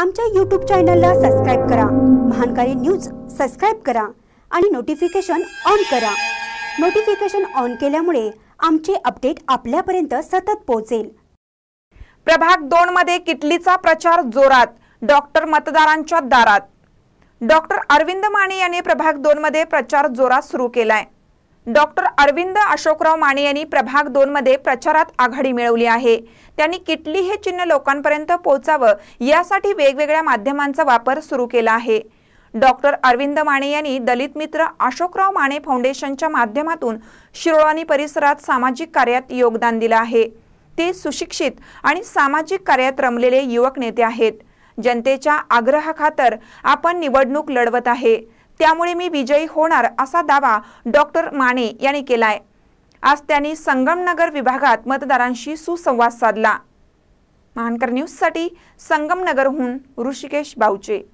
आमच्या यूट्यूब चॅनलला सबस्क्राईब करा महानकारी न्यूज सबस्क्राईब करा आणि नोटिफिकेशन ऑन करा नोटिफिकेशन ऑन केल्यामुळे आमचे अपडेट आपल्यापर्यंत सतत पोहोचेल प्रभाग दोन मध्ये किटलीचा प्रचार जोरात डॉक्टर मतदारांच्या दारात डॉक्टर अरविंद माने यांनी प्रभाग दोन मध्ये प्रचार जोरात सुरू केलाय डॉक्टर अरविंद अशोकराव माने यांनी प्रभाग दोन मध्ये प्रचारात आघाडी मिळवली आहे त्यांनी किटली हे चिन्ह लोकांपर्यंत पोहोचावं यासाठी वेगवेगळ्या माध्यमांचा वापर सुरू केला आहे डॉक्टर अरविंद माने यांनी दलित मित्र अशोकराव माने फाउंडेशनच्या माध्यमातून शिरोळानी परिसरात सामाजिक कार्यात योगदान दिलं आहे ते सुशिक्षित आणि सामाजिक कार्यात रमलेले युवक नेते आहेत जनतेच्या आग्रहाखातर आपण निवडणूक लढवत आहे त्यामुळे मी विजयी होणार असा दावा डॉक्टर माने यांनी केलाय आज त्यांनी संगमनगर विभागात मतदारांशी सुसंवाद साधला महानकर न्यूजसाठी संगमनगरहून ऋषिकेश बाऊचे